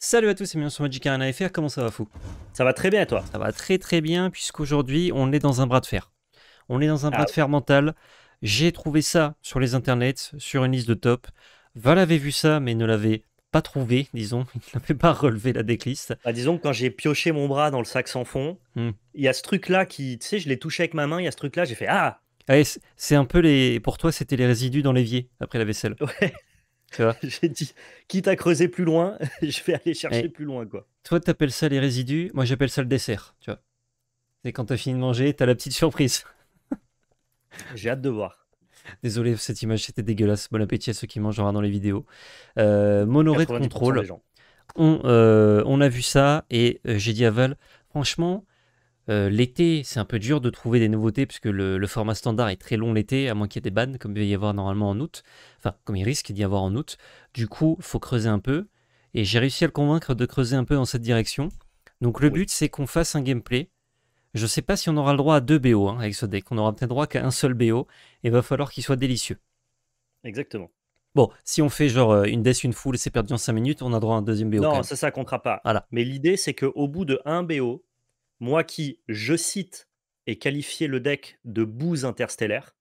Salut à tous et bienvenue sur Magic Arena FR, comment ça va fou Ça va très bien toi Ça va très très bien puisqu'aujourd'hui on est dans un bras de fer. On est dans un ah bras de fer mental. J'ai trouvé ça sur les internets, sur une liste de top. Val avait vu ça mais ne l'avait pas trouvé, disons. Il n'avait pas relevé la décliste Bah, disons que quand j'ai pioché mon bras dans le sac sans fond, hmm. il y a ce truc là qui, tu sais, je l'ai touché avec ma main, il y a ce truc là, j'ai fait Ah c'est un peu les. Pour toi, c'était les résidus dans l'évier après la vaisselle. Ouais. Tu vois J'ai dit, quitte à creuser plus loin, je vais aller chercher plus loin, quoi. Toi, appelles ça les résidus, moi j'appelle ça le dessert, tu vois. Et quand t'as fini de manger, t'as la petite surprise. J'ai hâte de voir. Désolé, cette image c'était dégueulasse. Bon appétit à ceux qui mangent dans les vidéos. Euh, Monoré de contrôle. On, euh, on, a vu ça et euh, j'ai dit à Val, franchement, euh, l'été, c'est un peu dur de trouver des nouveautés puisque le, format standard est très long l'été, à moins qu'il y ait des bannes, comme il y avoir normalement en août. Enfin, comme il risque d'y avoir en août. Du coup, faut creuser un peu. Et j'ai réussi à le convaincre de creuser un peu dans cette direction. Donc le but, c'est qu'on fasse un gameplay. Je ne sais pas si on aura le droit à deux BO hein, avec ce deck. On aura peut-être droit qu'à un seul BO. Et va falloir qu'il soit délicieux. Exactement. Bon, si on fait genre euh, une death, une foule, et c'est perdu en 5 minutes, on a droit à un deuxième BO. Non, ça, ça comptera pas. Voilà. Mais l'idée, c'est qu'au bout de un BO, moi qui, je cite, ai qualifié le deck de bouse interstellaire.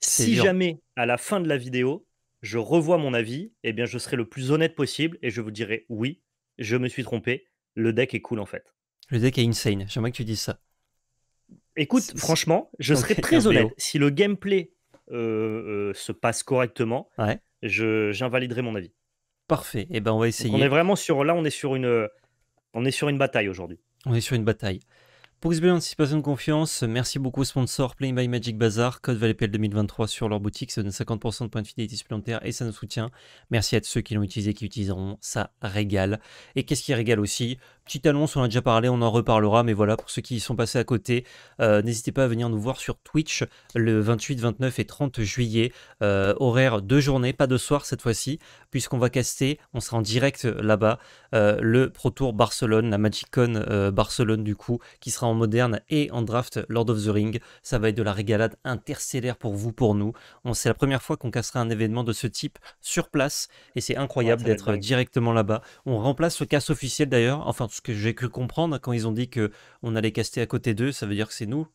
Si jamais, à la fin de la vidéo, je revois mon avis, eh bien, je serai le plus honnête possible et je vous dirai oui, je me suis trompé, le deck est cool en fait. Le deck est insane, j'aimerais que tu dises ça. Écoute, franchement, je serai très honnête. Si le gameplay euh, euh, se passe correctement, j'invaliderai mon avis. Parfait. Eh ben on va essayer. on est vraiment sur là, on est sur une, on est sur une bataille aujourd'hui. On est sur une bataille. Pour XBL, Anticipation de confiance, merci beaucoup aux sponsors Play by Magic Bazar, code ValetPL 2023 sur leur boutique, ça donne 50% de points de fidélité supplémentaires et ça nous soutient. Merci à tous ceux qui l'ont utilisé, qui utiliseront, ça régale. Et qu'est-ce qui régale aussi Petite annonce, on en a déjà parlé, on en reparlera, mais voilà, pour ceux qui y sont passés à côté, euh, n'hésitez pas à venir nous voir sur Twitch le 28, 29 et 30 juillet, euh, horaire de journée, pas de soir cette fois-ci, puisqu'on va caster, on sera en direct là-bas, euh, le Pro Tour Barcelone, la Magic Con Barcelone du coup, qui sera en moderne et en draft Lord of the Ring. Ça va être de la régalade interstellaire pour vous, pour nous. On, c'est la première fois qu'on cassera un événement de ce type sur place et c'est incroyable d'être directement là-bas. On remplace le casse officiel d'ailleurs. Enfin, ce que j'ai cru comprendre quand ils ont dit que on allait caster à côté d'eux, ça veut dire que c'est nous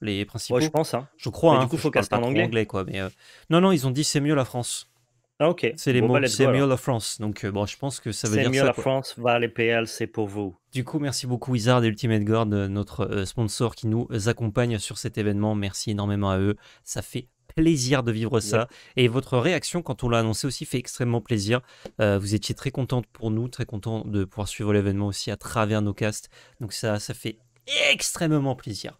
les principaux. je pense. Hein. Je crois. un hein, coup, faut, caster en anglais. quoi. Mais euh, non, non, ils ont dit c'est mieux la France. Ah, c'est les mots. Ben, c'est mieux la France. Donc, euh, bon, je pense que ça veut dire mieux la France, va les PL, c'est pour vous. Du coup, merci beaucoup Wizard et Ultimate Guard, euh, notre euh, sponsor qui nous accompagne sur cet événement. Merci énormément à eux. Ça fait plaisir de vivre ça. Et votre réaction quand on l'a annoncé aussi fait extrêmement plaisir. vous étiez très contente pour nous, très content de pouvoir suivre l'événement aussi à travers nos castes Donc ça, ça fait extrêmement plaisir.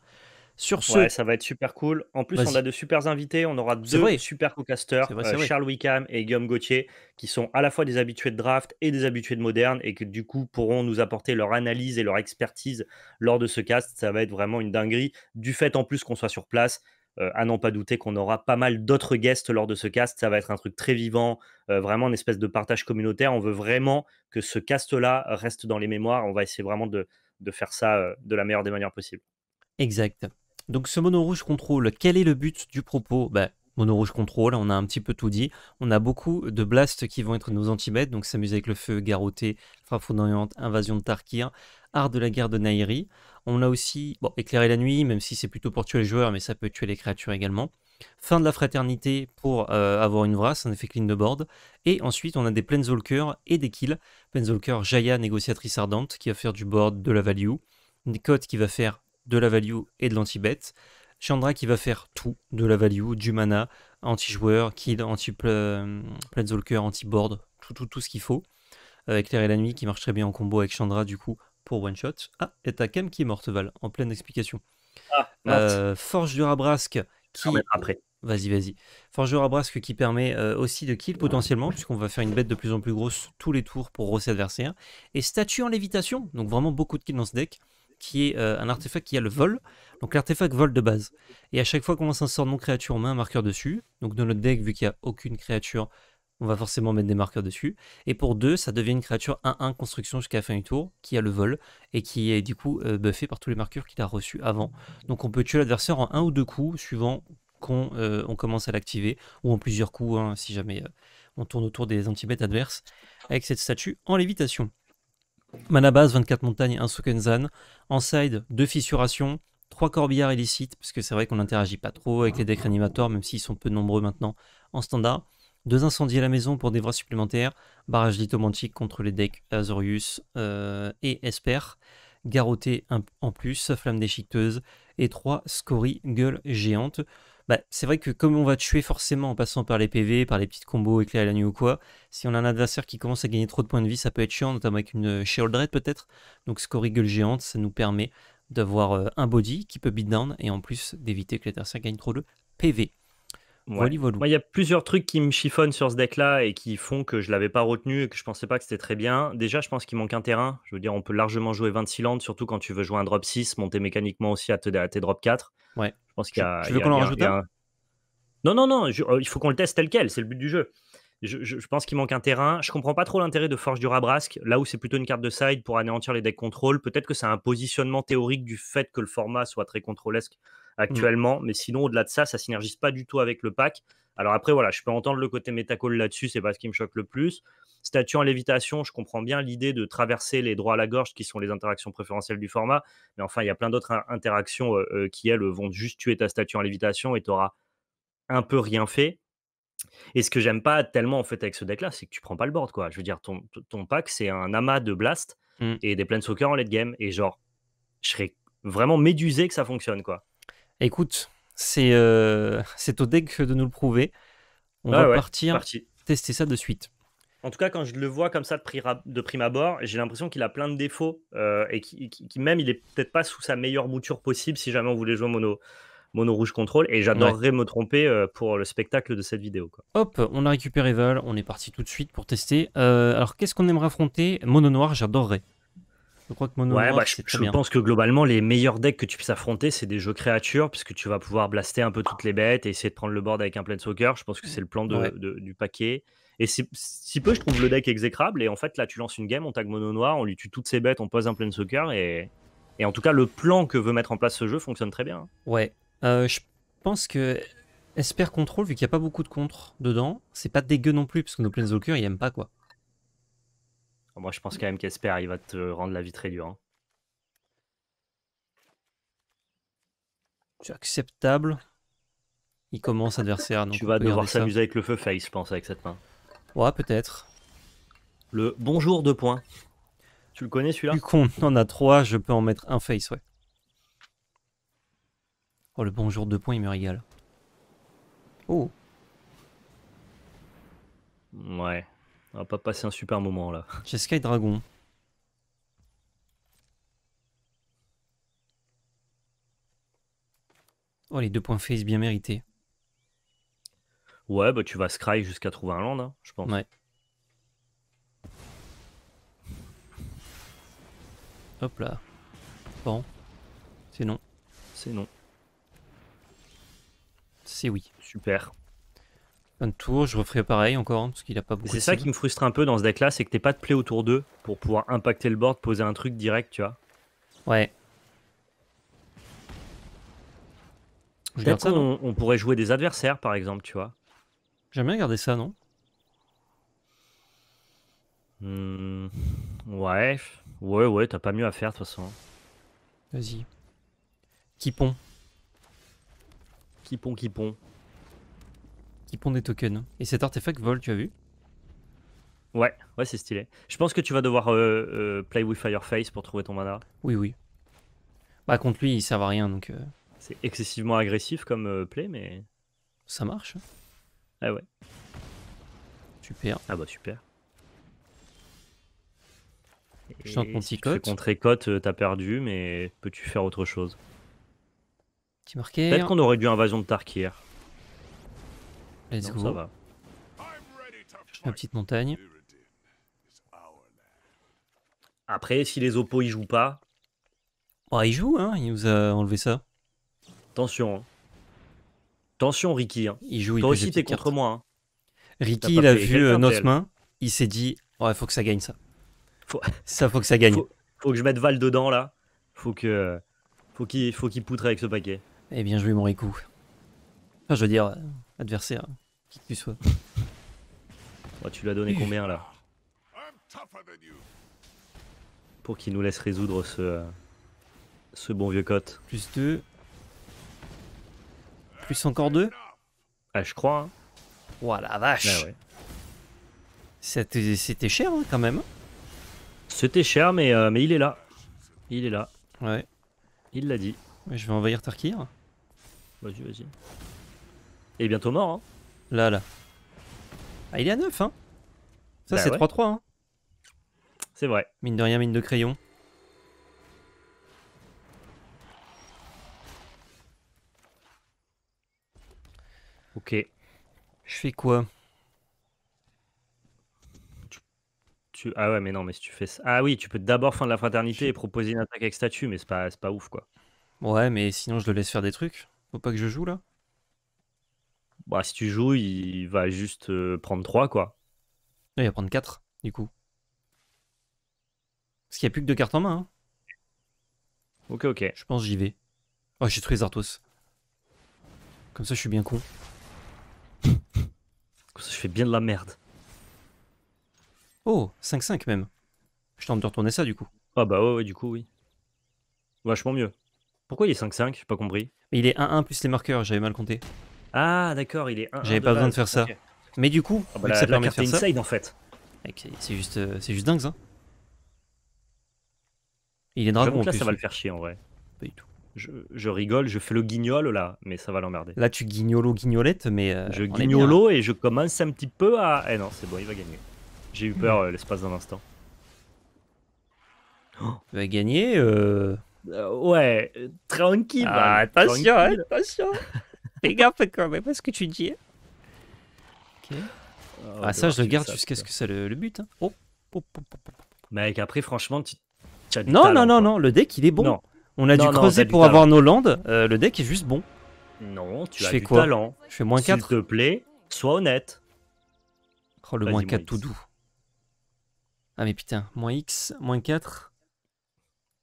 Sur ce, ça va être super cool. En plus, on a de super invités. On aura deux super co-casters, euh, Charles Wickham et Guillaume Gauthier, qui sont à la fois des habitués de draft et des habitués de moderne, et que du coup pourront nous apporter leur analyse et leur expertise lors de ce cast. Ça va être vraiment une dinguerie. Du fait en plus qu'on soit sur place, euh, à n'en pas douter qu'on aura pas mal d'autres guests lors de ce cast. Ça va être un truc très vivant, euh, vraiment une espèce de partage communautaire. On veut vraiment que ce cast-là reste dans les mémoires. On va essayer vraiment de, de faire ça de la meilleure des manières possibles. Exact. Donc ce mono rouge contrôle, quel est le but du propos bah, Mono rouge contrôle, on a un petit peu tout dit. On a beaucoup de blasts qui vont être nos anti donc s'amuser avec le feu, garrotter, frappe foudroyante, invasion de Tarkir, art de la guerre de Nairi. On a aussi bon, éclairer la nuit, même si c'est plutôt pour tuer les joueurs, mais ça peut tuer les créatures également. Fin de la fraternité pour euh, avoir une vrasse, un effet clean de board. Et ensuite, on a des Planeswalkers et des kills. Planeswalker, Jaya, négociatrice ardente, qui va faire du board, de la value. Une cote qui va faire de la value et de l'anti-bet. Chandra qui va faire tout, de la value, du mana, anti-joueur, kid, anti euh, plainswalker anti-board, tout, tout, tout ce qu'il faut. Euh, l'air et la nuit qui marche très bien en combo avec Chandra du coup pour one shot. Ah, et t'as Cam qui est morte, Val, en pleine explication. Ah, euh, Forge du Rabrasque qui. après. Ah, vas-y, vas-y. Forge du qui permet aussi de kill potentiellement, puisqu'on va faire une bête de plus en plus grosse tous les tours pour rosser adversaire. Et statue en lévitation, donc vraiment beaucoup de kills dans ce deck qui est euh, un artefact qui a le vol. Donc l'artefact vole de base. Et à chaque fois qu'on lance un sort non créature, on met un marqueur dessus. Donc dans notre deck, vu qu'il n'y a aucune créature, on va forcément mettre des marqueurs dessus. Et pour deux, ça devient une créature 1-1 construction jusqu'à la fin du tour, qui a le vol, et qui est du coup buffé euh, buffée par tous les marqueurs qu'il a reçus avant. Donc on peut tuer l'adversaire en un ou deux coups, suivant qu'on euh, on commence à l'activer, ou en plusieurs coups, hein, si jamais on tourne autour des anti-bêtes adverses, avec cette statue en lévitation base, 24 montagnes, 1 sukenzan, En side, 2 fissurations, 3 corbillards illicites, parce que c'est vrai qu'on n'interagit pas trop avec les decks animateurs, même s'ils sont peu nombreux maintenant en standard. Deux incendies à la maison pour des voies supplémentaires. Barrage d'itomantique contre les decks Azorius euh, et Esper. Garroté en plus, flamme déchiqueteuse. Et 3 scories gueule géante. Bah, c'est vrai que comme on va tuer forcément en passant par les PV, par les petites combos éclairs à la nuit ou quoi, si on a un adversaire qui commence à gagner trop de points de vie, ça peut être chiant, notamment avec une euh, Red peut-être. Donc Scoriggle géante, ça nous permet d'avoir euh, un body qui peut down et en plus d'éviter que l'adversaire gagne trop de PV. Moi, il y a plusieurs trucs qui me chiffonnent sur ce deck-là et qui font que je l'avais pas retenu et que je pensais pas que c'était très bien. Déjà, je pense qu'il manque un terrain. Je veux dire, on peut largement jouer 26 landes, surtout quand tu veux jouer un drop 6, monter mécaniquement aussi à, tes drop 4 pense Tu veux qu'on en rajoute un, Non, non, non. Euh, il faut qu'on le teste tel quel. C'est le but du jeu. Je, pense qu'il manque un terrain. Je comprends pas trop l'intérêt de Forge du Rabrasque là où c'est plutôt une carte de side pour anéantir les decks contrôle. Peut-être que c'est un positionnement théorique du fait que le format soit très contrôlesque Mmh. actuellement. Mais sinon, au-delà de ça, ça synergise pas du tout avec le pack. Alors après, voilà, je peux entendre le côté métacole là-dessus, c'est pas ce qui me choque le plus. statue en lévitation, je comprends bien l'idée de traverser les droits à la gorge qui sont les interactions préférentielles du format, mais enfin, il y a plein d'autres interactions euh, euh, qui, elles, vont juste tuer ta statue en lévitation et tu un peu rien fait. Et ce que j'aime pas tellement en fait avec ce deck-là, c'est que tu prends pas le board, quoi. Je veux dire, ton, ton pack, c'est un amas de blast mmh. et des soccer en late game, et genre, je serais vraiment médusé que ça fonctionne, quoi. Écoute, c'est euh, au deck de nous le prouver. On va partir tester ça de suite. En tout cas, quand je le vois comme ça de, de prime abord, j'ai l'impression qu'il a plein de défauts euh, et qui, même il est peut-être pas sous sa meilleure mouture possible si jamais on voulait jouer mono mono rouge contrôle et j'adorerais me tromper euh, pour le spectacle de cette vidéo. Hop, on a récupéré Val, on est parti tout de suite pour tester. Euh, alors qu'est-ce qu'on aimerait affronter Mono noir, j'adorerais. Je bah, je, pense que globalement, les meilleurs decks que tu puisses affronter, c'est des jeux créatures, puisque tu vas pouvoir blaster un peu toutes les bêtes et essayer de prendre le board avec un soccer Je pense que c'est le plan du paquet. Et si peu, je trouve le deck exécrable. Et en fait, là, tu lances une game, on tag Mono Noir, on lui tue toutes ses bêtes, on pose un Planeswalker. Et, et en tout cas, le plan que veut mettre en place ce jeu fonctionne très bien. Ouais. Euh, je pense que Esper Control, vu qu'il n'y a pas beaucoup de contre dedans, c'est pas dégueu non plus, parce que nos soccer ils aiment pas quoi. Moi, je pense quand même qu'espère, il va te rendre la vie très dure. C'est hein. acceptable. Il commence adversaire. Donc tu vas devoir s'amuser avec le feu face, je pense, avec cette main. Ouais, peut-être. Le bonjour de points. Tu le connais celui-là Du on en a trois, je peux en mettre un face, ouais. Oh, le bonjour de points, il me régale. Oh. Ouais. On va pas passer un super moment là. J'ai Sky Dragon. Oh, les deux points face bien mérités. Ouais, bah tu vas scry jusqu'à trouver un land, hein, je pense. Ouais. Hop là. Bon. C'est non. C'est non. C'est oui. Super de tour, je referai pareil encore, parce qu'il a pas beaucoup. C'est ça qui me frustre un peu dans ce deck-là, c'est que t'es pas de play autour d'eux pour pouvoir impacter le board, poser un truc direct, tu vois. Ouais. Peut-être on, on, pourrait jouer des adversaires, par exemple, tu vois. J'aime bien garder ça, non hmm, Ouais, ouais, ouais, t'as pas mieux à faire de toute façon. Vas-y. Qui pont Qui pont qui pont qui pond des tokens. Et cet artefact vole, tu as vu Ouais, ouais, c'est stylé. Je pense que tu vas devoir euh, euh, play with Fireface pour trouver ton mana. Oui, oui. Bah, contre lui, il sert à rien donc. Euh, c'est excessivement agressif comme play, mais. Ça marche. Hein. Ah ouais. Super. Ah bah, super. Je tente mon petit Contre Écote, t'as perdu, mais peux-tu faire autre chose Tu marqué. Peut-être qu'on aurait dû invasion de Tarkir. Let's La petite montagne. Après, si les oppos ils jouent pas. Bah, oh, ils jouent, hein, il nous a enlevé ça. Attention. Attention, hein. Ricky. Hein. Il joue, Toi aussi, t'es contre moi. Hein. Ricky, il a vu euh, notre main. Il s'est dit Ouais, oh, faut que ça gagne ça. Faut... Ça, faut que ça gagne. Faut... que je mette Val dedans là. Faut que. Faut qu'il faut poutre avec ce paquet. Eh bien joué, mon Riku. Enfin, je veux dire, adversaire, qui que tu sois. tu lui as donné combien là Pour qu'il nous laisse résoudre ce, euh, ce bon vieux cote. Plus 2. Plus encore 2 Ah, je crois. Hein. Oh, la vache ah, C'était cher hein, quand même. C'était cher, mais, euh, mais il est là. Il est là. Ouais. Il l'a dit. Je vais envahir Tarkir. Vas-y, vas-y. Et bientôt mort. Hein. Là, là. Ah, il est à 9, hein. Ça, bah c'est 3-3. Hein. C'est vrai. Mine de rien, mine de crayon. Ok. Je fais quoi tu... Ah ouais, mais non, mais si tu fais ça. Ah oui, tu peux d'abord fin de la fraternité et proposer une attaque avec statue, mais c'est pas, pas ouf quoi. Ouais, mais sinon je le laisse faire des trucs. Faut pas que je joue là bah, si tu joues, il va juste euh, prendre 3, quoi. Il va prendre 4, du coup. Parce qu'il n'y a plus que 2 cartes en main. Hein. Ok, ok. Je pense j'y vais. Oh, j'ai trouvé Zartos. Comme ça, je suis bien con. Comme ça, je fais bien de la merde. Oh, 5-5 même. Je tente de retourner ça, du coup. Ah bah ouais, du coup, oui. Vachement mieux. Pourquoi il est 5-5 J'ai pas compris. il est 1-1 plus les marqueurs, j'avais mal compté. Ah, d'accord, il est 1. J'avais pas besoin de faire ça. Mais du coup, ah, bah, ça permet de faire inside, ça. en fait. C'est juste, euh, c'est juste dingue ça. Il est dragon. Donc là, ça va le faire chier en vrai. Pas du tout. Je, rigole, je fais le guignol là, mais ça va l'emmerder. Là, tu guignolo guignolette, mais. Euh, je guignolo et je commence un petit peu à. Eh non, c'est bon, il va gagner. J'ai eu peur euh, l'espace d'un instant. il va gagner. Euh... ouais, tranquille. Ah, bah, attention, attention. Fais quand même à ce que tu dis. Ok. ah, ah ça, je le garde jusqu'à ce que c'est le, but. Hein. Oh, oh, oh, Mec, après, franchement, tu. Non, non, non, non, le deck il est bon. On a dû creuser pour avoir nos landes. Euh, le deck est juste bon. Non, tu as fais quoi talent. Je fais moins 4. S'il te plaît, sois honnête. Oh, le moins 4 tout doux. Ah, mais putain, moins X, moins 4.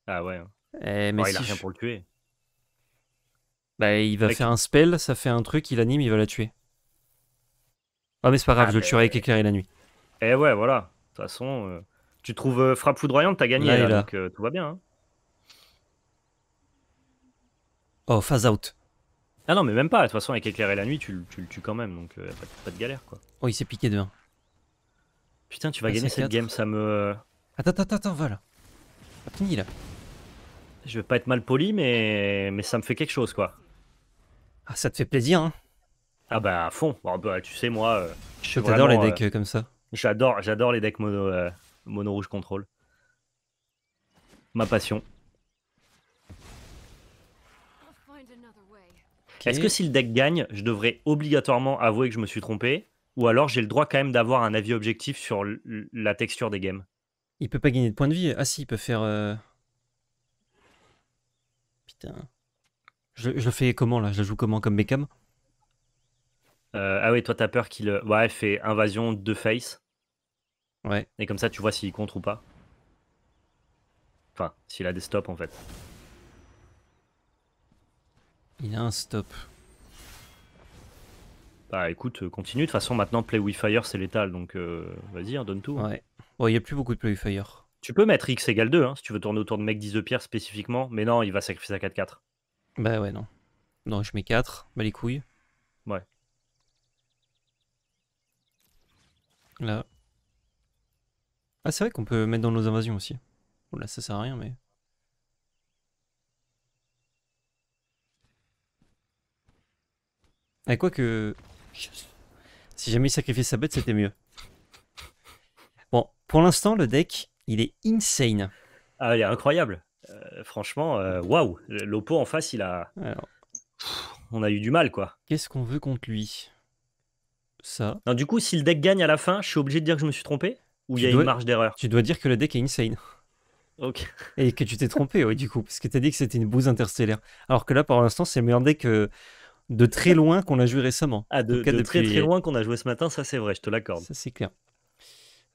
Ah ouais. Hein. Eh, mais il pour le tuer. Bah, il va faire un spell, ça fait un truc, il anime, il va la tuer. Ah, mais c'est pas grave, ah, je le tuerai avec éclairé la nuit. Eh ouais, voilà. De toute façon, euh, tu trouves euh, frappe foudroyante, t'as gagné, donc euh, tout va bien. Hein. Oh, phase out. Ah non, mais même pas. De toute façon, avec éclairé la nuit, tu, le tues quand même, donc pas, de galère, quoi. Oh, il s'est piqué de 1. Putain, tu vas gagner cette game, ça me... Attends, attends, attends, voilà. Fini, là. Je vais pas être mal poli, mais... mais ça me fait quelque chose, quoi. Ah, ça te fait plaisir, hein Ah bah à fond. bah, tu sais, moi... Euh, les decks euh, euh, comme ça. J'adore, j'adore les decks mono, euh, mono rouge contrôle. Ma passion. Est-ce que si le deck gagne, je devrais obligatoirement avouer que je me suis trompé Ou alors j'ai le droit quand même d'avoir un avis objectif sur la texture des games Il peut pas gagner de points de vie. Ah si, il peut faire... Putain. Je, fais comment là Je joue comment Comme Beckham euh, Ah oui, toi t'as peur qu'il. Euh, ouais, fait invasion de face. Ouais. Et comme ça tu vois s'il contre ou pas. Enfin, s'il a des stops en fait. Il a un stop. Bah écoute, euh, continue. De toute façon, maintenant, Play with Fire, c'est létal. Donc euh, vas-y, hein, donne tout. Hein. Ouais. Bon, oh, il n'y a plus beaucoup de Play with Fire. Tu peux mettre X égale 2 hein, si tu veux tourner autour de mec 10 de pierre spécifiquement. Mais non, il va sacrifier sa 4-4. Bah ouais, non. Non, je mets 4. Bah les couilles. Ouais. Là. Ah, c'est vrai qu'on peut mettre dans nos invasions aussi. Là, ça sert à rien, mais. Ah, quoi que. Si jamais il sacrifiait sa bête, c'était mieux. Bon, pour l'instant, le deck, il est insane. Ah, il est incroyable. Euh, franchement, euh, waouh, wow. L'Oppo en face, il a. on a eu du mal, quoi. Qu'est-ce qu'on veut contre lui Ça. du coup, si le deck gagne à la fin, je suis obligé de dire que je me suis trompé Ou il y a une marge d'erreur Tu dois dire que le deck est insane. ok Et que tu t'es trompé, oui du coup, parce que t'as dit que c'était une bouse interstellaire. Alors que là, pour l'instant, c'est le meilleur deck euh, de très loin qu'on a joué récemment. Ah, de, très très loin qu'on a joué ce matin, ça c'est vrai, je te l'accorde. Ça c'est clair.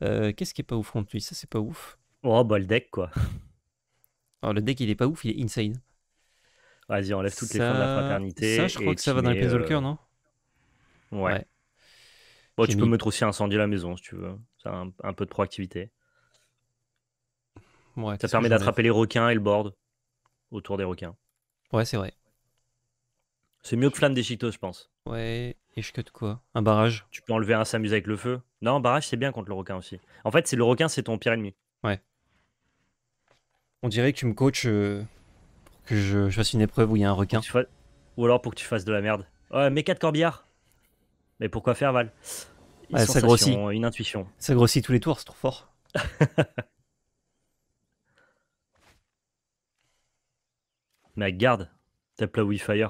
Qu'est-ce qui est pas ouf contre lui Ça c'est pas ouf. Oh, bah le deck quoi. Alors, le deck, il est pas ouf, il est insane. Vas-y, enlève toutes les fins de la fraternité. Ça, je crois que ça va dans les de euh, non ouais. tu peux mettre aussi incendie à la maison si tu veux. Ça un, peu de proactivité. Ouais, ça permet d'attraper les requins et le board autour des requins. Ouais, c'est vrai. C'est mieux que flamme des je pense. Ouais, et je cut quoi Un barrage Tu peux enlever un s'amuser avec le feu. Non, un barrage, c'est bien contre le requin aussi. En fait, c'est le requin, c'est ton pire ennemi. Ouais. On dirait que tu me coaches euh, pour que je, fasse une épreuve où il y a un requin. Ou alors pour que tu fasses de la merde. Ouais, mes quatre corbières. Mais pourquoi faire, Val une Ça Une intuition. Ça grossit tous les tours, c'est trop fort. Mais garde, t'as la Wi-Fi.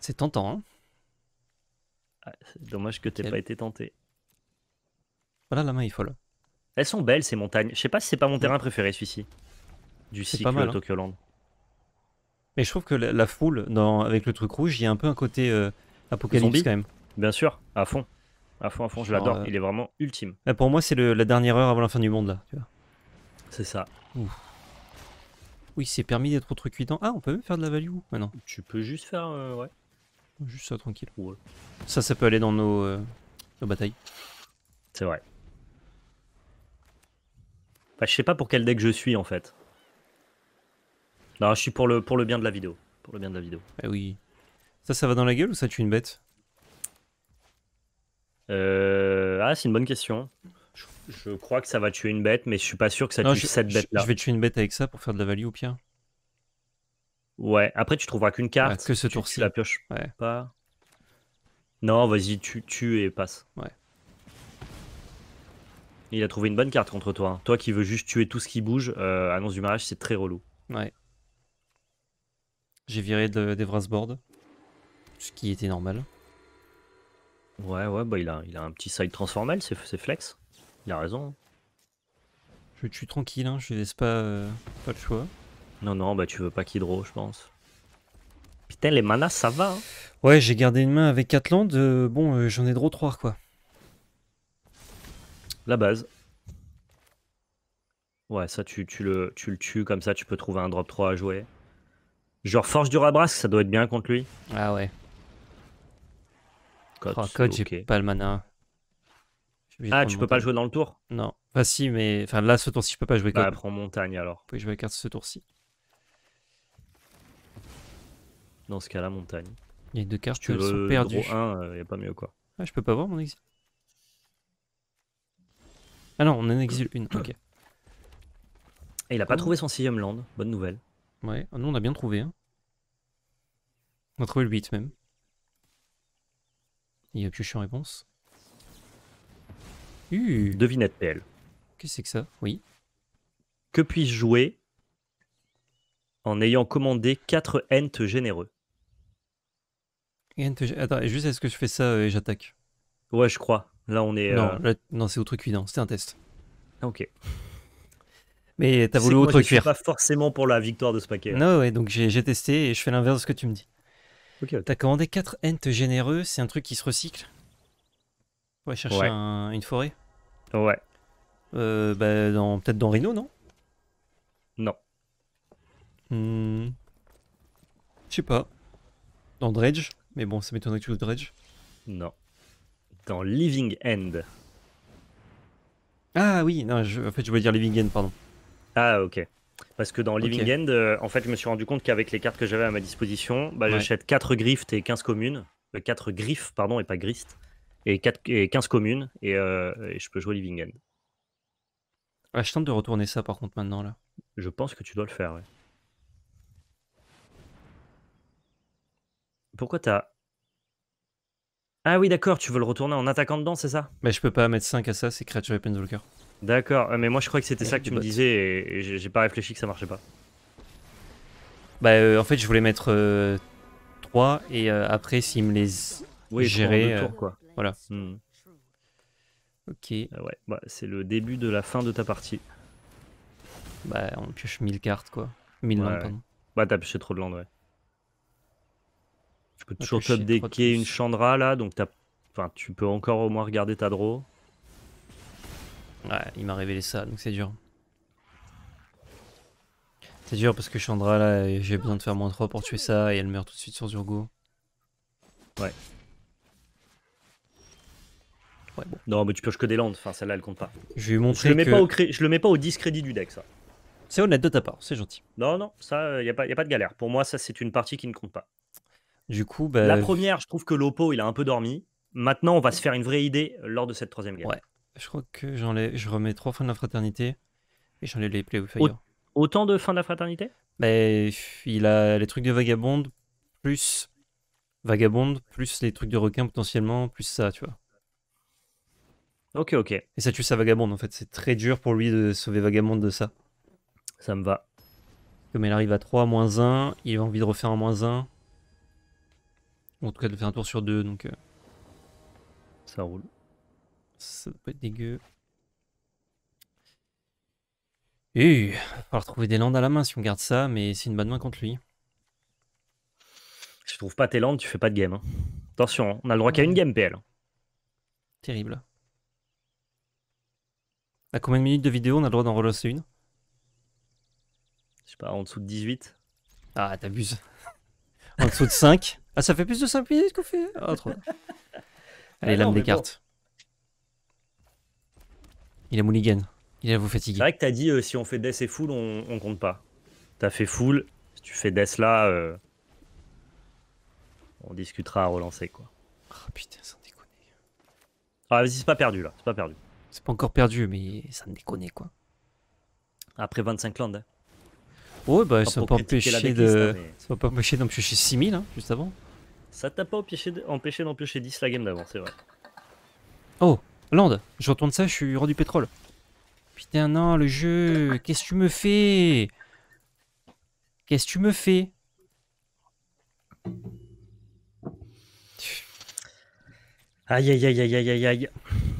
C'est tentant, hein ah, Dommage que t'aies pas été tenté. Voilà la main il faut là. Elles sont belles ces montagnes. Je sais pas si c'est pas mon terrain préféré celui-ci. Du cycle de hein. Tokyo Mais je trouve que la, foule dans, avec le truc rouge, il y a un peu un côté euh, apocalyptique quand même. Bien sûr, à fond. À fond, à fond, je l'adore. Euh, il est vraiment ultime. Ah, pour moi, c'est la dernière heure avant la fin du monde là. C'est ça. Oui, c'est permis d'être au truc cuitant. Ah, on peut même faire de la value maintenant. Tu peux juste faire, euh, ouais. Juste ça, tranquille. Ça, ça peut aller dans nos, nos batailles. C'est vrai. Bah, je sais pas pour quel deck je suis en fait. Non, je suis pour le, pour le bien de la vidéo. Pour le bien de la vidéo. Eh oui. Ça, ça va dans la gueule ou ça tue une bête euh... Ah, c'est une bonne question. Je, crois que ça va tuer une bête, mais je suis pas sûr que ça tue cette bête-là. Je vais tuer une bête avec ça pour faire de la value au pire. Ouais, après tu trouveras qu'une carte. Est-ce que ce tour-ci. la pioche ouais. pas. Non, vas-y, tu, tu et passe. Ouais. Il a trouvé une bonne carte contre toi. Hein. Toi qui veux juste tuer tout ce qui bouge, euh, annonce du mariage, c'est très relou. Ouais. J'ai viré de, des Board, ce qui était normal. Ouais, ouais, bah il a, il a un petit side transformel, c'est flex. Il a raison. Hein. Je suis tranquille, hein, je laisse pas, euh, pas le choix. Non, non, bah tu veux pas draw je pense. Putain, les manas, ça va. Hein. Ouais, j'ai gardé une main avec 4 landes. Euh, bon, j'en ai draw 3, quoi. La base. Ouais, ça, tu, tu, le, tu le tues, comme ça, tu peux trouver un drop 3 à jouer. Genre, Forge du rabras ça doit être bien contre lui. Ah ouais. Oh, code, oh, j'ai pas le mana. Ah, tu peux pas le jouer dans le tour Non. Bah si, mais enfin là, ce tour-ci, je peux pas jouer bah, code. Bah, prends montagne alors. Je vais carte ce tour-ci. Dans ce cas-là, montagne. Il y a deux cartes qui sont perdues. 1, il euh, a pas mieux quoi. Ah, je peux pas voir mon exil. Ah non, on en exil une, ok il a pas oh. trouvé son sixième land, bonne nouvelle. Ouais, ah, nous on a bien trouvé. Hein. On a trouvé le 8 même. Il a pioché en réponse. Uh. Devinette PL. Qu'est-ce que c'est que ça Oui. Que puis-je jouer en ayant commandé 4 Ents généreux Attends, juste est-ce que je fais ça euh, et j'attaque Ouais, je crois. Là, on est. Euh, non, c'est autre truc non. C'était un test. Ah, ok. Mais t'as voulu autre cuir. pas forcément pour la victoire de ce paquet. Non, ouais, donc j'ai testé et je fais l'inverse de ce que tu me dis. Ok. T'as commandé 4 Ents généreux, c'est un truc qui se recycle On chercher une forêt Ouais. Euh, bah, Peut-être dans Rhino, non Non. Hmm. Je sais pas. Dans Dredge Mais bon, ça m'étonnerait que tu joues Dredge. Non. Dans Living End. Ah oui, non, en fait, je voulais dire Living End, pardon. Ah, ok. Parce que dans Living End, euh, en fait, je me suis rendu compte qu'avec les cartes que j'avais à ma disposition, bah, j'achète 4 griffes et 15 communes. 4 euh, griffes, pardon, et pas grist. Et, 4, et 15 communes, euh, et, je peux jouer Living End. Ah, je tente de retourner ça par contre maintenant là. Je pense que tu dois le faire, ouais. Pourquoi t'as. Ah oui, d'accord, tu veux le retourner en attaquant dedans, c'est ça Mais je peux pas mettre 5 à ça, c'est Creature et D'accord, ah, mais moi je crois que c'était ça que tu me disais et, j'ai pas réfléchi que ça marchait pas. Bah euh, en fait je voulais mettre 3 euh, et euh, après s'il me les oui, gérait... Tours, quoi. Voilà. Hmm. Ok. Ah ouais, bah, c'est le début de la fin de ta partie. Bah on pioche 1000 cartes quoi. 1000 landes Bah t'as pioché trop de landes ouais. Tu peux toujours top une Chandra là donc Enfin tu peux encore au moins regarder ta draw. Ouais, il m'a révélé ça, donc c'est dur. C'est dur parce que Chandra, là, j'ai besoin de faire moins 3 pour tuer ça, et elle meurt tout de suite sur Zurgo. Ouais. Ouais, Non, mais tu pioches que des landes, enfin celle-là elle compte pas. Je vais montrer. le mets, pas, au je le mets pas au discrédit du deck, ça. C'est honnête de ta part, c'est gentil. Non, non, ça, il euh, a, pas, y a pas de galère. Pour moi, ça, c'est une partie qui ne compte pas. Du coup, bah... La première, je trouve que Lopo, il a un peu dormi. Maintenant, on va se faire une vraie idée lors de cette troisième guerre. Ouais. Je crois que j'en je remets trois fins de la fraternité et j'en ai les fire. Autant de fins de la fraternité Mais ben, il a les trucs de vagabonde plus vagabonde plus les trucs de requin potentiellement plus ça, tu vois. Ok, ok. Et ça tue sa vagabonde en fait. C'est très dur pour lui de sauver vagabonde de ça. Ça me va. Comme il arrive à 3, moins 1, il a envie de refaire un moins 1. en tout cas de faire un tour sur 2, donc. Euh. Ça roule ça doit être dégueu. il va falloir des landes à la main si on garde ça, mais c'est une bonne main contre lui. Si tu trouves pas tes landes, tu fais pas de game. Hein. Attention, hein, on a le droit qu'à une game PL. Terrible. À combien de minutes de vidéo on a le droit d'en relancer une Je sais pas, en dessous de 18. Ah, t'abuses. en dessous de 5. Ah, ça fait plus de 5 minutes qu'on fait Ah, trop. Allez, ah lame des cartes. Il a Mulligan. Il a vous fatigué. C'est vrai que t'as dit euh, si on fait Death et Full, on, compte pas. T'as fait Full, si tu fais Death là, euh, on discutera à relancer quoi. Ah putain, ça déconner. Ah vas-y, c'est pas perdu là, c'est pas perdu. C'est pas encore perdu, mais ça me déconne quoi. Après 25 landes. Hein. Ouais, bah hein, ça va pas empêcher de. pas d'empêcher 6000 juste avant. Ça t'a pas empêché d'empêcher 10 la game d'avant, c'est vrai. Oh Land, je retourne ça, je suis rendu pétrole. Putain, non, le jeu, qu'est-ce que tu me fais Qu'est-ce que tu me fais Aïe, aïe, aïe, aïe, aïe, aïe,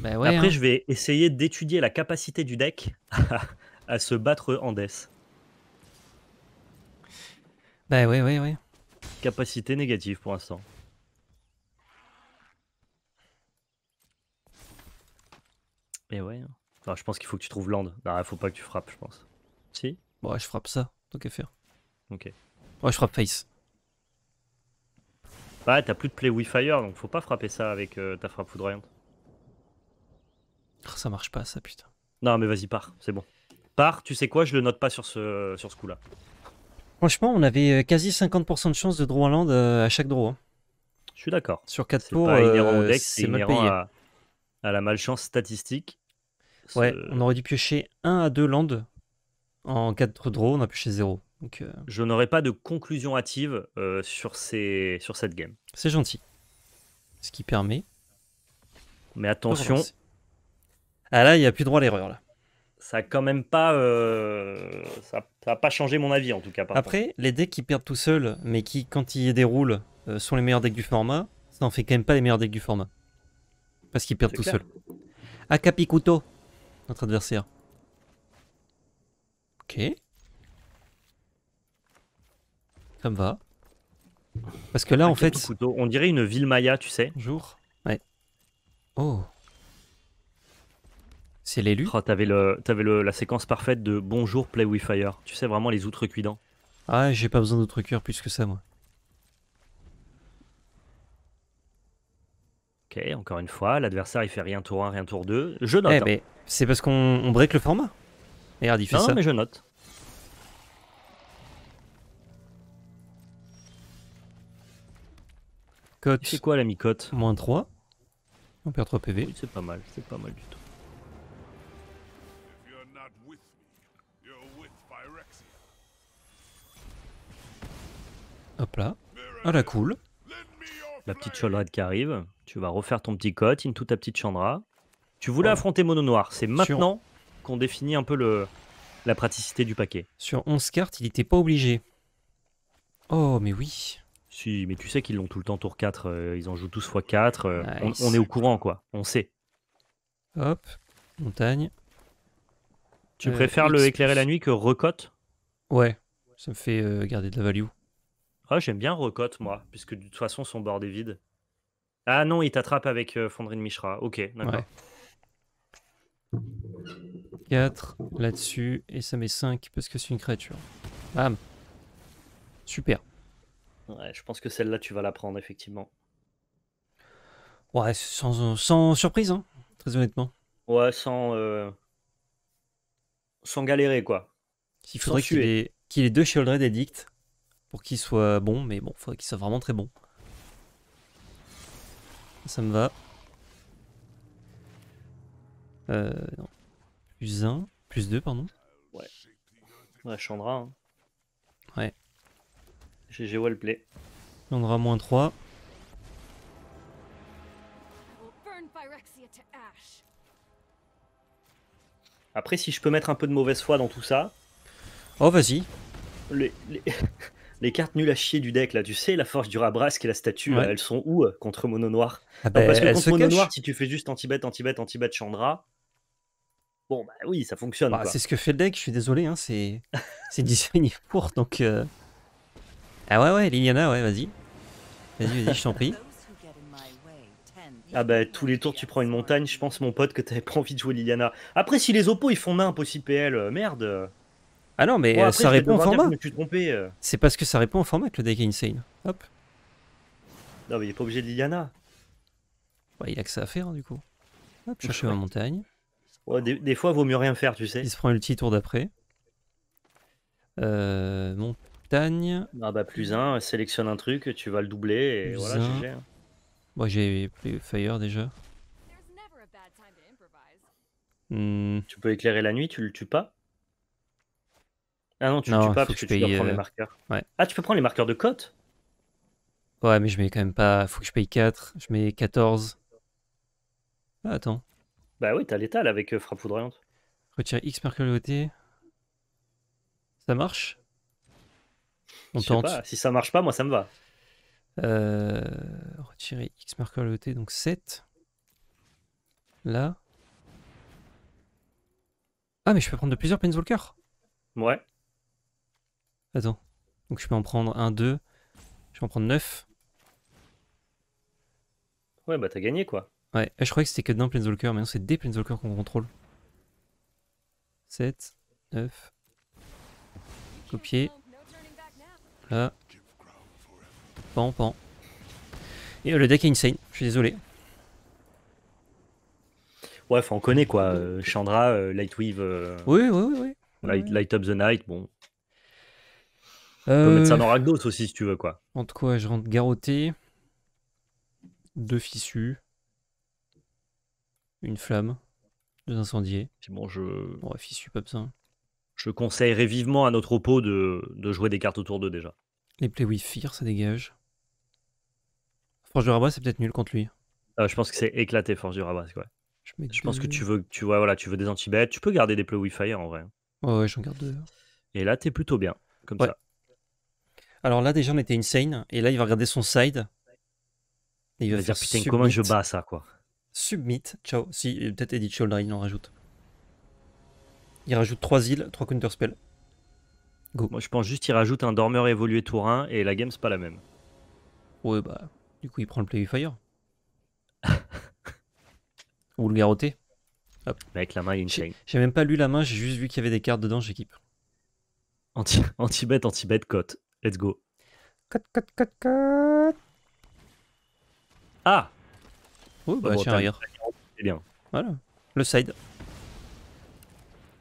bah Après, hein. je vais essayer d'étudier la capacité du deck à se battre en death. Bah ouais, ouais, ouais. Capacité négative pour l'instant. Hein. je pense qu'il faut que tu trouves land. Non, bah, faut pas que tu frappes, je pense. Si Bon, je frappe ça, faire. Ok. je frappe face. Bah, t'as plus de play with fire, donc faut pas frapper ça avec euh, ta frappe foudroyante. Ah, ça marche pas, ça, putain. Non, mais vas-y, pars, c'est bon. Pars, tu sais quoi, je le note pas sur ce, sur ce coup-là. Franchement, on avait euh, quasi 50% de chance de draw un land euh, à chaque draw. Hein. Je suis d'accord. Sur 4 c'est à la malchance statistique. Ouais, on aurait dû piocher 1 à 2 landes. En 4 draws, on a pioché 0. Donc, euh, Je n'aurai pas de conclusion hâtive euh, sur, ces... sur cette game. C'est gentil. Ce qui permet. Mais attention. Ah là, il n'y a plus droit à l'erreur. là. Ça n'a quand même pas. Euh, ça n'a pas changé mon avis en tout cas. Après, les decks qui perdent tout seuls, mais qui, quand ils déroulent, sont les meilleurs decks du format, ça n'en fait quand même pas les meilleurs decks du format. Parce qu'ils perdent tout seuls. Akapi notre adversaire. Ok. Ça me va. Parce que là, ah, en fait... On dirait une ville maya, tu sais. Bonjour. Ouais. Oh. C'est l'élu. Oh, t'avais le, avais la séquence parfaite de Bonjour Play with Fire. Tu sais vraiment les outrecuidants. Ah, j'ai pas besoin d'outrecuire plus que ça, moi. Ok, encore une fois, l'adversaire il fait rien tour 1, rien tour 2. Je eh, note. Eh, mais hein. c'est parce qu'on break le format. Regarde, il fait ça. Non, mais je note. C'est quoi la mi-cote Moins 3. On perd 3 PV. c'est pas mal, c'est pas mal du tout. Hop là. Ah la cool la petite Cholred qui arrive. Tu vas refaire ton petit cote, into ta petite Chandra. Tu voulais affronter Mono Noir. C'est maintenant qu'on définit un peu le, la praticité du paquet. Sur 11 cartes, il n'était pas obligé. Oh, mais oui. Si, mais tu sais qu'ils l'ont tout le temps tour 4. Euh, ils en jouent tous fois 4. Euh, on, est au courant, quoi. On sait. Hop, montagne. Tu euh, préfères le éclairer la nuit que recote Ouais, ça me fait garder de la value. Ah, j'aime bien Rocotte, moi, puisque de toute façon, son bord est vide. Ah non, il t'attrape avec euh, Fondrine Mishra. Ok, d'accord. 4 là-dessus, et ça met 5 parce que c'est une créature. Bam Super. Ouais, je pense que celle-là, tu vas la prendre, effectivement. Ouais, sans, surprise, hein, très honnêtement. Ouais, sans. Euh, sans galérer, quoi. Il faudrait qu'il ait, qu ait deux Shieldred Edict pour qu'il soit bon, mais bon, faut qu'il soit vraiment très bon. Ça me va. Euh, non. Plus 1, plus 2, pardon. Ouais. Ouais, Chandra. Hein. Ouais. GG Wallplay. Chandra moins 3. Après, si je peux mettre un peu de mauvaise foi dans tout ça. Oh, vas-y. Les, les les cartes nulles à chier du deck, là, tu sais, la force du Rabrasque et la statue, euh, elles sont où euh, contre Mono Noir ah ben, Parce que contre Mono Noir, si tu fais juste anti-bet, anti-bet, anti-bet Chandra, bon, bah oui, ça fonctionne. Bah, c'est ce que fait le deck, je suis désolé, hein, c'est disponible pour, donc. Euh. Ah ouais, ouais, Liliana, ouais, vas-y. Vas-y, vas-y, je t'en prie. Ah bah tous les tours tu prends une montagne, je pense mon pote que t'avais pas envie de jouer Liliana. Après si les oppos ils font nimp aussi PL, merde. Ah non, mais euh, ça répond au format. Euh. C'est parce que ça répond au format que le deck est insane. Hop. Non, mais il est pas obligé de Liliana. Bah, il a que ça à faire, hein, du coup. Hop, chercher ma montagne. des, fois, il vaut mieux rien faire, tu sais. Il se prend le petit tour d'après. Euh, montagne. Ah bah, plus un, sélectionne un truc, tu vas le doubler et voilà, GG. Moi hein. Moi, j'ai Fire déjà. Hmm. Tu peux éclairer la nuit, tu le tues pas ah non, tu ne tues pas parce que, tu payes. prendre les euh, marqueurs. Ah, tu peux prendre les marqueurs de cote Ouais, mais je mets quand même pas. Faut que je paye 4. Je mets 14. Ah, attends. Bah oui, t'as l'étal avec euh, frappe foudroyante. Retire X marqueur de Ça marche On tente. Si ça marche pas, moi ça me va. Euh... Retirer X marqueur de donc 7. Là. Ah, mais je peux prendre de plusieurs walker Ouais. Attends. Donc je peux en prendre 1, 2, Je vais en prendre 9. Ouais, bah t'as gagné quoi. Ouais, ah, je croyais que c'était que d'un Planeswalker, mais non, c'est des Planeswalkers qu'on contrôle. 7, 9. Copier. Là. Pan, pan. Et euh, le deck est insane, je suis désolé. Ouais, on connaît quoi. Euh, Chandra, euh, Lightweave. Oui, oui, oui. Light, Light, Up the Night, bon. On peut mettre ça euh, dans Ragdos aussi si tu veux quoi. En tout cas, je rentre garrotté, deux fissus, une flamme, deux incendiés. Bon, je... fissus, pas besoin. Je conseillerais vivement à notre oppo de, de jouer des cartes autour d'eux déjà. Les play with fear, ça dégage. Forge du Rabat, c'est peut-être nul contre lui. Ah, je pense que c'est éclaté Forge du Rabat, Je, pense que tu veux, tu vois, voilà, tu veux des anti-bêtes. Tu peux garder des play with fire en vrai. Ouais, j'en garde deux. Et là, t'es plutôt bien, comme ça. Alors là, déjà, on était insane. Et là, il va regarder son side. Et il va, dire, putain, comment je bats ça, quoi. Submit. Ciao. Si, peut-être Edit Shoulder, il en rajoute. Il rajoute 3 îles, 3 counter-spell Go. Moi, je pense juste qu'il rajoute un dormeur évolué tour 1 et la game, c'est pas la même. Ouais, bah, du coup, il prend le Play Fire. Ou le garroté. Hop. Avec la main, il une J'ai même pas lu la main, j'ai juste vu qu'il y avait des cartes dedans, j'équipe. anti bet anti bet cote. Let's go. Cut cut cut cut. Ah Oui, bah, oh, C'est bien. Voilà. Le side.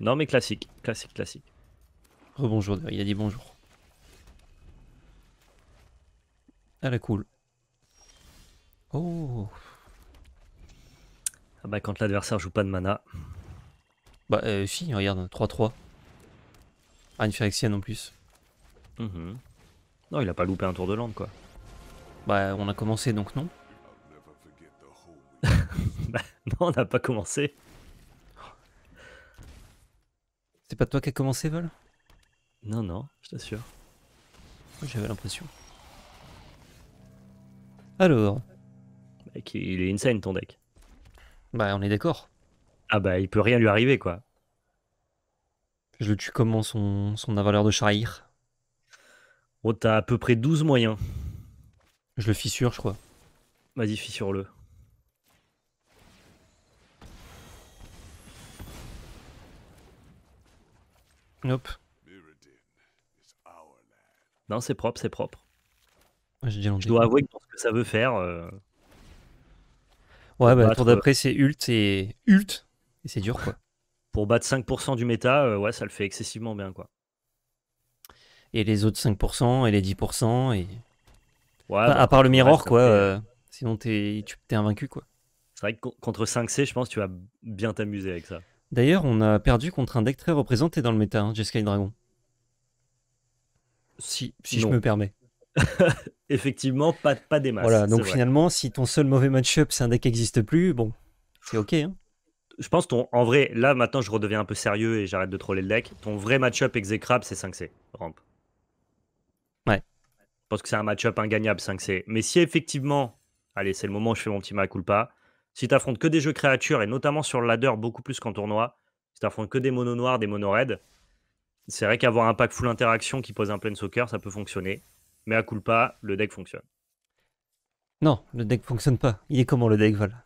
Non, mais classique. Classique, classique. Rebonjour, il a dit bonjour. Elle ah, est cool. Oh. Ah bah quand l'adversaire joue pas de mana. Bah euh, si, regarde, 3-3. Ah, une Phyrexienne en plus. Mhm. Non, il a pas loupé un tour de lande, quoi. Bah, on a commencé, donc non. non, on n'a pas commencé. C'est pas toi qui a commencé, Vol Non, non, je t'assure. J'avais l'impression. Alors Mec, bah, Il est insane, ton deck. Bah, on est d'accord. Ah bah, il peut rien lui arriver, quoi. Je le tue comment son, son avaleur de charir Oh, t'as à peu près 12 moyens. Je le fissure, je crois. Vas-y, fissure-le. Hop. Non, c'est propre, c'est propre. Ah, je, dois avouer que pour ce que ça veut faire. Euh, ouais, bah, pour d'après, c'est ult et ult. Et c'est dur, quoi. Pour battre 5% du méta, euh, ouais, ça le fait excessivement bien, quoi et les autres 5% et les 10%. Et... à part le Mirror, quoi. Euh, sinon, t'es, tu t'es invaincu, quoi. C'est vrai que contre 5C, je pense que tu vas bien t'amuser avec ça. D'ailleurs, on a perdu contre un deck très représenté dans le méta, hein, Jessica Dragon. Si, si je me permets. Effectivement, pas, pas des masses. Voilà, donc finalement, si ton seul mauvais match-up, c'est un deck qui n'existe plus, bon, c'est ok. Hein je pense ton, en vrai, là maintenant je redeviens un peu sérieux et j'arrête de troller le deck. Ton vrai match-up exécrable, c'est 5C, rampe. Parce que c'est un match-up ingagnable 5C. Mais si effectivement, allez, c'est le moment où je fais mon petit culpa, si tu affrontes que des jeux créatures et notamment sur le ladder beaucoup plus qu'en tournoi, si tu affrontes que des mono noirs, des mono raids, c'est vrai qu'avoir un pack full interaction qui pose un plein soccer, ça peut fonctionner. Mais à culpa, le deck fonctionne. Non, le deck fonctionne pas. Il est comment le deck, Val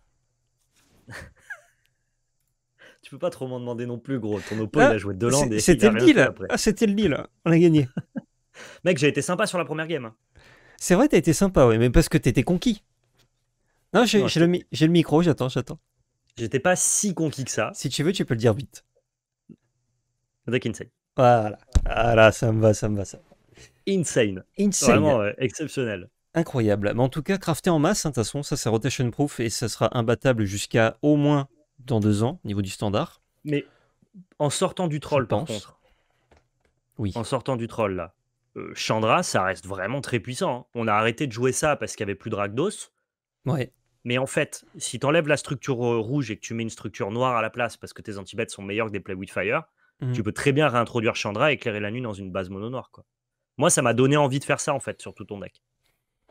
tu peux pas trop m'en demander non plus, gros. Ton oppo, il a joué deux landes. C'était le deal. Ah, c'était le deal. On a gagné. Mec, j'ai été sympa sur la première game. C'est vrai, t'as été sympa, oui, mais parce que t'étais conquis. Non, j'ai le, le, micro, j'attends, j'attends. J'étais pas si conquis que ça. Si tu veux, tu peux le dire vite. The Insane. Voilà. Voilà, ah ça me va, ça me va, ça. Insane. Vraiment exceptionnel. Incroyable. Mais en tout cas, crafté en masse, hein, de toute façon, ça c'est rotation proof et ça sera imbattable jusqu'à au moins dans deux ans, niveau du standard. Mais en sortant du troll, pense. Oui. En sortant du troll, là. Euh, Chandra, ça reste vraiment très puissant. Hein. On a arrêté de jouer ça parce qu'il n'y avait plus de Ragdos. Ouais. Mais en fait, si tu enlèves la structure euh, rouge et que tu mets une structure noire à la place parce que tes antibêtes sont meilleurs que des Play with Fire, mmh. tu peux très bien réintroduire Chandra et éclairer la nuit dans une base mono noire. Moi, ça m'a donné envie de faire ça en fait sur tout ton deck.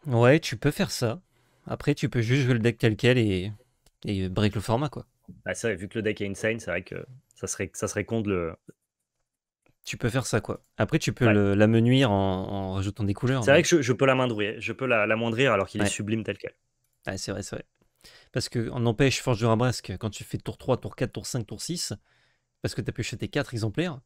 Ouais, tu peux faire ça. Après, tu peux juste jouer le deck tel quel et, et break le format. quoi. Bah, vu que le deck est insane, c'est vrai que ça serait, ça serait con de le, tu peux faire ça, quoi. Après, tu peux la l'amenuire en, en, rajoutant des couleurs. C'est vrai que je, peux l'amoindrir, je peux l'amoindrir la, alors qu'il est sublime tel quel. c'est vrai, c'est vrai. Parce que, on empêche Forge du Rabrasque, quand tu fais tour 3, tour 4, tour 5, tour 6, parce que tu as pu acheter 4 exemplaires,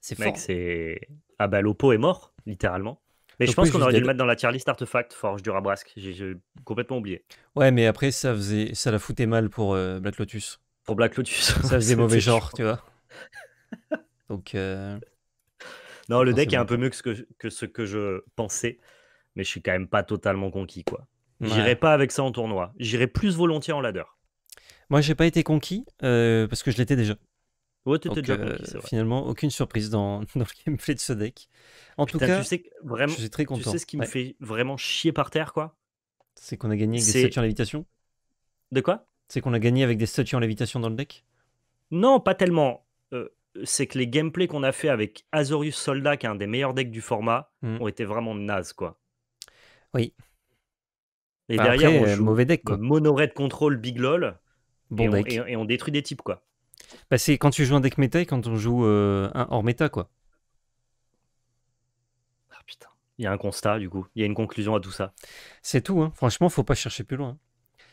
c'est fort. c'est. Ah bah, Lopo est mort, littéralement. Mais je pense qu'on aurait dû le mettre dans la tier list Artefact Forge du Rabrasque. J'ai complètement oublié. Ouais, mais après, ça, faisait... ça la foutait mal pour euh, Black Lotus. Pour Black Lotus. Ça faisait mauvais genre, tu vois. Donc. Euh, non, le deck est un peu mieux que ce que, je pensais, mais je suis quand même pas totalement conquis, quoi. J'irai pas avec ça en tournoi. J'irai plus volontiers en ladder. Moi, j'ai pas été conquis euh, parce que je l'étais déjà. Ouais, Donc, déjà euh, conquis, finalement, aucune surprise dans, dans, le gameplay de ce deck. En tout cas, tu sais vraiment, je suis très content. Tu sais ce qui me fait vraiment chier par terre, quoi C'est qu'on a gagné avec des statues en lévitation De quoi C'est qu'on a gagné avec des statues en lévitation dans le deck Non, pas tellement. Euh, c'est que les gameplays qu'on a fait avec Azorius Soldat, qui est un des meilleurs decks du format, mm. ont été vraiment nazes, quoi. Oui. Et bah, derrière, on joue mauvais deck, Mono Control, Big LOL. Bon et, deck. On, et, on détruit des types, quoi. Bah, c'est quand tu joues un deck méta et quand on joue euh, un hors méta, quoi. Ah putain. Il y a un constat, du coup. Il y a une conclusion à tout ça. C'est tout, hein. Franchement, faut pas chercher plus loin. Hein.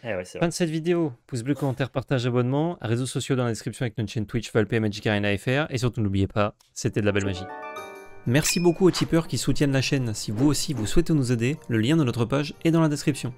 Eh fin de cette vidéo. Pouce bleu, commentaire, partage, abonnement. Réseaux sociaux dans la description avec notre chaîne Twitch, Valpé, Magic Arena FR. Et surtout, n'oubliez pas, c'était de la belle magie. Merci beaucoup aux tipeurs qui soutiennent la chaîne. Si vous aussi vous souhaitez nous aider, le lien de notre page est dans la description.